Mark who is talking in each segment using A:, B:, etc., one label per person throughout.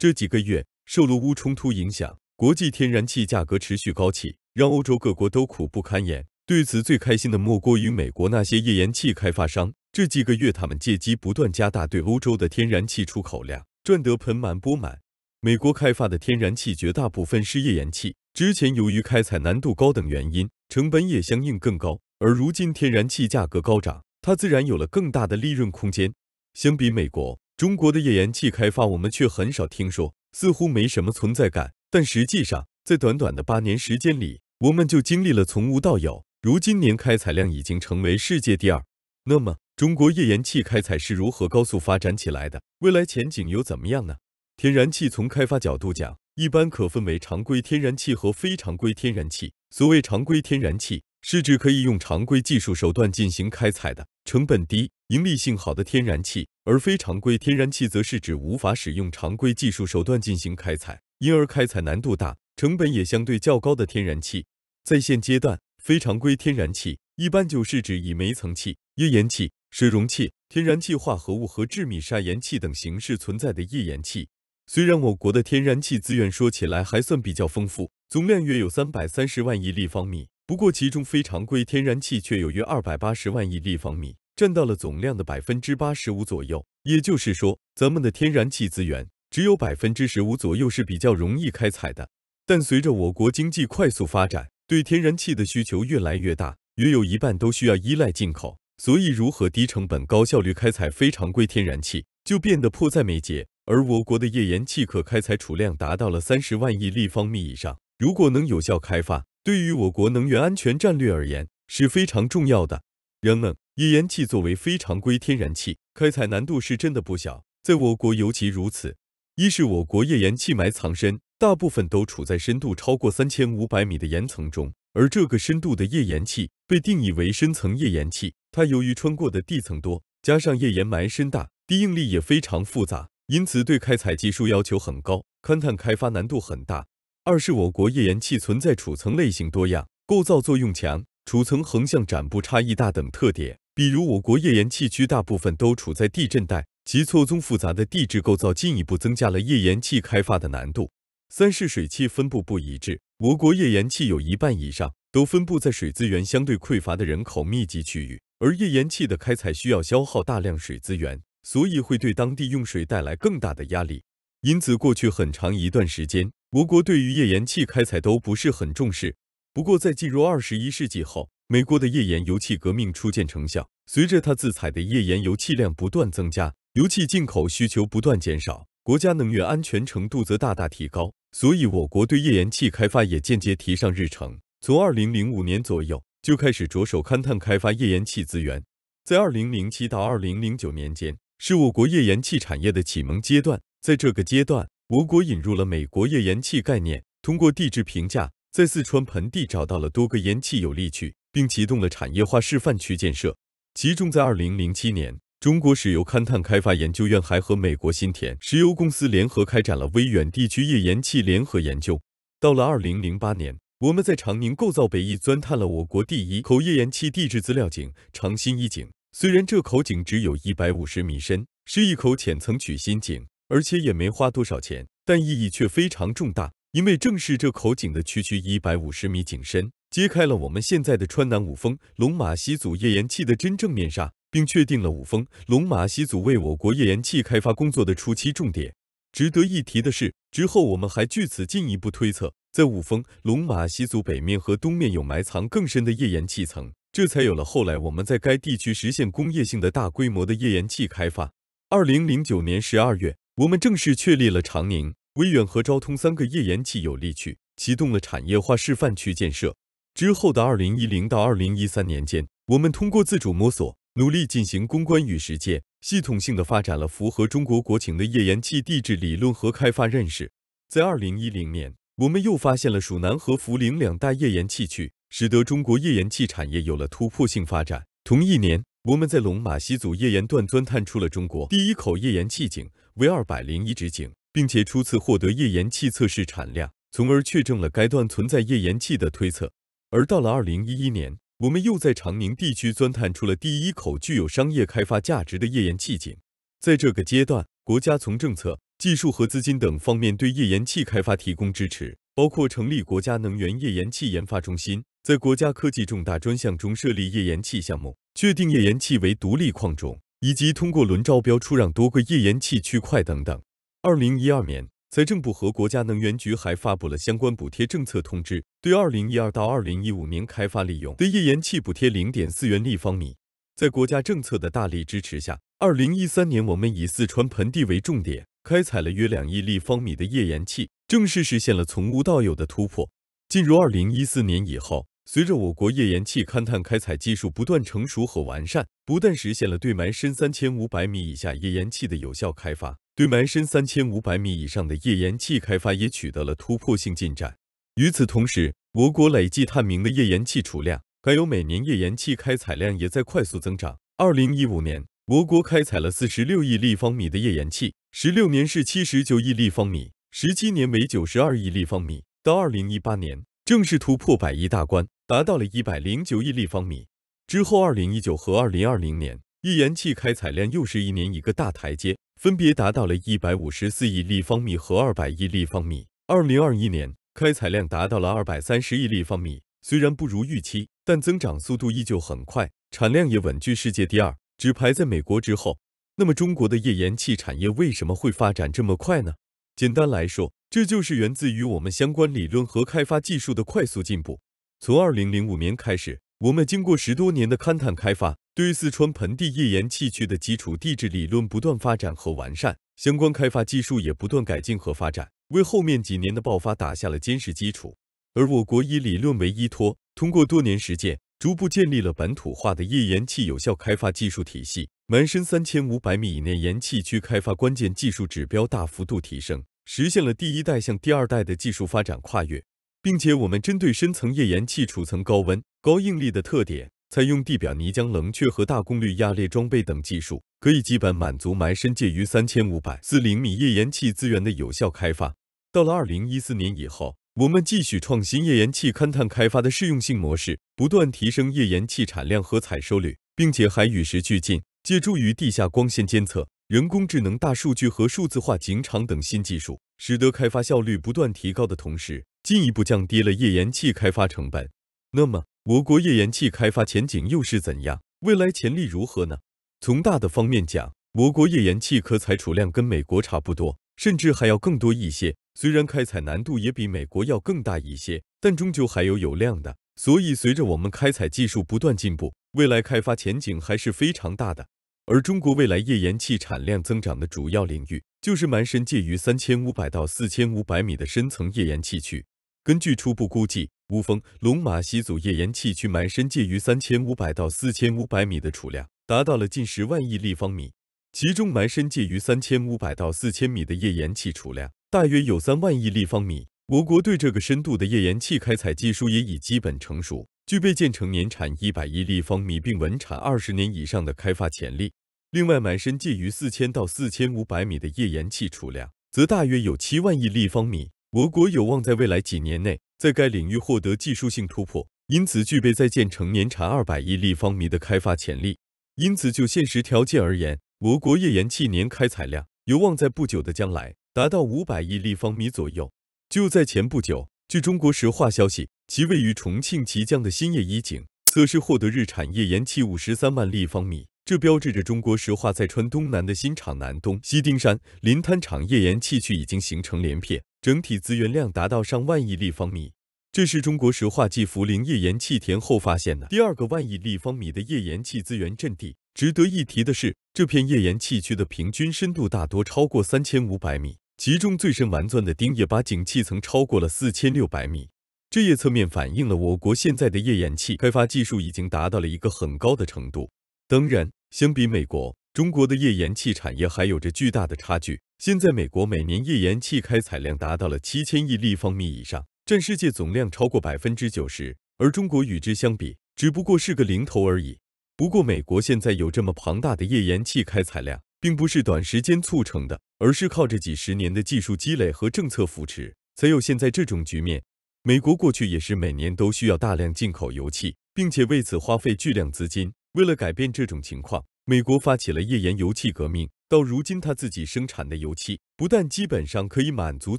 A: 这几个月受俄乌冲突影响，国际天然气价格持续高企，让欧洲各国都苦不堪言。对此，最开心的莫过于美国那些页岩气开发商。这几个月，他们借机不断加大对欧洲的天然气出口量，赚得盆满钵满。美国开发的天然气绝大部分是页岩气，之前由于开采难度高等原因，成本也相应更高。而如今天然气价格高涨，它自然有了更大的利润空间。相比美国。中国的页岩气开发，我们却很少听说，似乎没什么存在感。但实际上，在短短的八年时间里，我们就经历了从无到有，如今年开采量已经成为世界第二。那么，中国页岩气开采是如何高速发展起来的？未来前景又怎么样呢？天然气从开发角度讲，一般可分为常规天然气和非常规天然气。所谓常规天然气，是指可以用常规技术手段进行开采的、成本低、盈利性好的天然气，而非常规天然气则是指无法使用常规技术手段进行开采，因而开采难度大、成本也相对较高的天然气。在现阶段，非常规天然气一般就是指以煤层气、页岩气、水溶气、天然气化合物和致密砂岩气等形式存在的页岩气。虽然我国的天然气资源说起来还算比较丰富，总量约有三百三十万亿立方米。不过，其中非常规天然气却有约二百八十万亿立方米，占到了总量的百分之八十五左右。也就是说，咱们的天然气资源只有百分之十五左右是比较容易开采的。但随着我国经济快速发展，对天然气的需求越来越大，约有一半都需要依赖进口。所以，如何低成本、高效率开采非常规天然气就变得迫在眉睫。而我国的页岩气可开采储量达到了三十万亿立方米以上，如果能有效开发，对于我国能源安全战略而言是非常重要的。人们页岩气作为非常规天然气，开采难度是真的不小，在我国尤其如此。一是我国页岩气埋藏深，大部分都处在深度超过三千五百米的岩层中，而这个深度的页岩气被定义为深层页岩气，它由于穿过的地层多，加上页岩埋深大，地应力也非常复杂，因此对开采技术要求很高，勘探开发难度很大。二是我国页岩气存在储层类型多样、构造作用强、储层横向展布差异大等特点。比如，我国页岩气区大部分都处在地震带，其错综复杂的地质构造进一步增加了页岩气开发的难度。三是水汽分布不一致，我国页岩气有一半以上都分布在水资源相对匮乏的人口密集区域，而页岩气的开采需要消耗大量水资源，所以会对当地用水带来更大的压力。因此，过去很长一段时间。我国对于页岩气开采都不是很重视，不过在进入二十一世纪后，美国的页岩油气革命初见成效。随着它自采的页岩油气量不断增加，油气进口需求不断减少，国家能源安全程度则大大提高。所以，我国对页岩气开发也间接提上日程。从二零零五年左右就开始着手勘探开发页岩气资源，在二零零七到二零零九年间，是我国页岩气产业的启蒙阶段。在这个阶段，我国引入了美国页岩气概念，通过地质评价，在四川盆地找到了多个岩气有利区，并启动了产业化示范区建设。其中，在二零零七年，中国石油勘探开发研究院还和美国新田石油公司联合开展了威远地区页岩气联合研究。到了二零零八年，我们在长宁构造北翼钻探了我国第一口页岩气地质资料井——长新一井。虽然这口井只有一百五十米深，是一口浅层取芯井。而且也没花多少钱，但意义却非常重大，因为正是这口井的区区一百五十米井深，揭开了我们现在的川南五峰龙马溪组页岩气的真正面纱，并确定了五峰龙马溪组为我国页岩气开发工作的初期重点。值得一提的是，之后我们还据此进一步推测，在五峰龙马溪组北面和东面有埋藏更深的页岩气层，这才有了后来我们在该地区实现工业性的大规模的页岩气开发。二零零九年十二月。我们正式确立了长宁、威远和昭通三个页岩气有利区，启动了产业化示范区建设。之后的二零一零到二零一三年间，我们通过自主摸索，努力进行攻关与实践，系统性的发展了符合中国国情的页岩气地质理论和开发认识。在二零一零年，我们又发现了蜀南和涪陵两大页岩气区，使得中国页岩气产业有了突破性发展。同一年。我们在龙马溪组页岩段钻探出了中国第一口页岩气井，为二百零一直井，并且初次获得页岩气测试产量，从而确证了该段存在页岩气的推测。而到了二零一一年，我们又在长宁地区钻探出了第一口具有商业开发价值的页岩气井。在这个阶段，国家从政策、技术和资金等方面对页岩气开发提供支持，包括成立国家能源页岩气研发中心，在国家科技重大专项中设立页岩气项目。确定页岩气为独立矿种，以及通过轮招标出让多个页岩气区块等等。二零一二年，财政部和国家能源局还发布了相关补贴政策通知，对二零一二到二零一五年开发利用的页岩气补贴零点四元立方米。在国家政策的大力支持下，二零一三年我们以四川盆地为重点，开采了约两亿立方米的页岩气，正式实现了从无到有的突破。进入二零一四年以后。随着我国页岩气勘探开采技术不断成熟和完善，不但实现了对埋深三千五百米以下页岩气的有效开发，对埋深三千五百米以上的页岩气开发也取得了突破性进展。与此同时，我国累计探明的页岩气储量，还有每年页岩气开采量也在快速增长。二零一五年，我国开采了四十六亿立方米的页岩气，十六年是七十九亿立方米，十七年为九十二亿立方米，到二零一八年正式突破百亿大关。达到了一百零九亿立方米之后，二零一九和二零二零年，页岩气开采量又是一年一个大台阶，分别达到了一百五十四亿立方米和二百亿立方米。二零二一年开采量达到了二百三十亿立方米，虽然不如预期，但增长速度依旧很快，产量也稳居世界第二，只排在美国之后。那么，中国的页岩气产业为什么会发展这么快呢？简单来说，这就是源自于我们相关理论和开发技术的快速进步。从二零零五年开始，我们经过十多年的勘探开发，对四川盆地页岩气区的基础地质理论不断发展和完善，相关开发技术也不断改进和发展，为后面几年的爆发打下了坚实基础。而我国以理论为依托，通过多年实践，逐步建立了本土化的页岩气有效开发技术体系。埋深三千五百米以内岩气区开发关键技术指标大幅度提升，实现了第一代向第二代的技术发展跨越。并且，我们针对深层页岩气储层高温、高应力的特点，采用地表泥浆冷却和大功率压裂装备等技术，可以基本满足埋深介于三千五百四零米页岩气资源的有效开发。到了二零一四年以后，我们继续创新页岩气勘探开发的适用性模式，不断提升页岩气产量和采收率，并且还与时俱进，借助于地下光线监测、人工智能、大数据和数字化井场等新技术。使得开发效率不断提高的同时，进一步降低了页岩气开发成本。那么，我国页岩气开发前景又是怎样？未来潜力如何呢？从大的方面讲，我国页岩气可采储量跟美国差不多，甚至还要更多一些。虽然开采难度也比美国要更大一些，但终究还有有量的。所以，随着我们开采技术不断进步，未来开发前景还是非常大的。而中国未来页岩气产量增长的主要领域，就是埋深介于三千五百到四千五百米的深层页岩气区。根据初步估计，乌峰龙马溪组页岩气区埋深介于三千五百到四千五百米的储量达到了近十万亿立方米，其中埋深介于三千五百到四千米的页岩气储量大约有三万亿立方米。我国对这个深度的页岩气开采技术也已基本成熟，具备建成年产一百亿立方米并稳产二十年以上的开发潜力。另外，满深介于四千到四千五百米的页岩气储量，则大约有七万亿立方米。我国有望在未来几年内在该领域获得技术性突破，因此具备在建成年产二百亿立方米的开发潜力。因此，就现实条件而言，我国页岩气年开采量有望在不久的将来达到五百亿立方米左右。就在前不久，据中国石化消息，其位于重庆綦江的新业一井，则是获得日产页岩气五十三万立方米。这标志着中国石化在川东南的新场南、东西丁山、林滩场页岩气区已经形成连片，整体资源量达到上万亿立方米。这是中国石化继涪陵页岩气田后发现的第二个万亿立方米的页岩气资源阵地。值得一提的是，这片页岩气区的平均深度大多超过三千五百米，其中最深完钻的丁叶巴井气层超过了四千六百米。这页侧面反映了我国现在的页岩气开发技术已经达到了一个很高的程度。当然，相比美国，中国的页岩气产业还有着巨大的差距。现在，美国每年页岩气开采量达到了七千亿立方米以上，占世界总量超过百分之九十，而中国与之相比，只不过是个零头而已。不过，美国现在有这么庞大的页岩气开采量，并不是短时间促成的，而是靠着几十年的技术积累和政策扶持，才有现在这种局面。美国过去也是每年都需要大量进口油气，并且为此花费巨量资金。为了改变这种情况，美国发起了页岩油气革命。到如今，他自己生产的油气不但基本上可以满足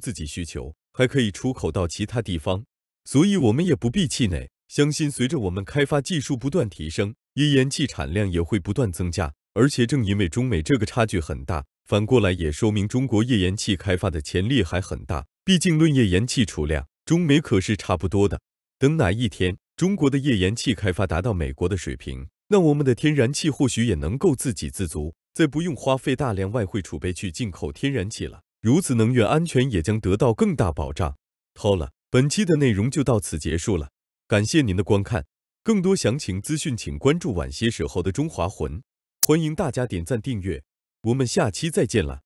A: 自己需求，还可以出口到其他地方。所以，我们也不必气馁，相信随着我们开发技术不断提升，页岩气产量也会不断增加。而且，正因为中美这个差距很大，反过来也说明中国页岩气开发的潜力还很大。毕竟，论页岩气储量，中美可是差不多的。等哪一天中国的页岩气开发达到美国的水平？那我们的天然气或许也能够自给自足，再不用花费大量外汇储备去进口天然气了。如此能源安全也将得到更大保障。好了，本期的内容就到此结束了，感谢您的观看。更多详情资讯，请关注晚些时候的中华魂。欢迎大家点赞订阅，我们下期再见了。